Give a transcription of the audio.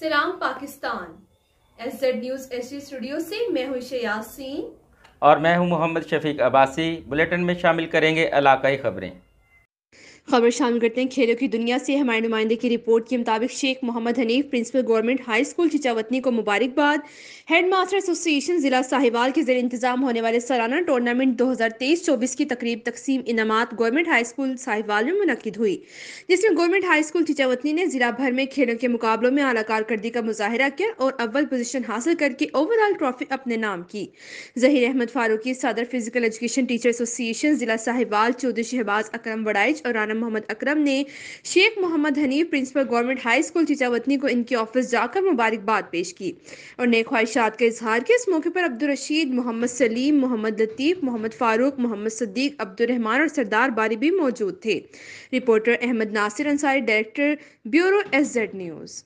सलाम Pakistan S Z news S studio से मैं हूँ शयासीन और मैं हूँ मोहम्मद शफीक अब्बासी बुलेटिन में शामिल करेंगे इलाकई खबरें खबर शामिल करते हैं खेलों की दुनिया से हमारे नुमाइंदे की रिपोर्ट के मुताबिक Sheikh Mohammad Hanif principal government high school Chichawatni को मुबारकबाद हेड मास्टर एसोसिएशन जिला साहिवाल के जर इंतजाम होने वाले सालाना टूर्नामेंट दो हज़ार तेईस चौबीस की तकरीब तकसीम इनामत गवर्नमेंट हाई स्कूल साहिवाल में मुनद हुई जिसमें गवर्नमेंट हाई स्कूल चिचावतनी ने जिला भर में खेलों के मुकाबलों में अला कारदगी का मुजाहरा किया और अव्वल पोजीशन हासिल करके ओवरऑल ट्रॉफी अपने नाम की जहीर अहमद फारूकी सदर फिजिकल एजुकेशन टीचर एसोसिएशन जिला साहिवाल चौधरी शहबाज अक्रम वड़ाइज और राना मौलाना मोहम्मद अकरम ने Sheikh Mohammad Hanif principal government high school Chichawatni को इनके ऑफिस जाकर मुबारकबाद पेश की और नए ख्वाहिशात का इजहार किया इस मौके पर अब्दुल रशीद मोहम्मद सलीम मोहम्मद लतीफ़ मोहम्मद फारूक मोहम्मद सदीक अब्दुलरहमान और सरदार बारी भी मौजूद थे reporter Ahmad Nasir Ansari director bureau S news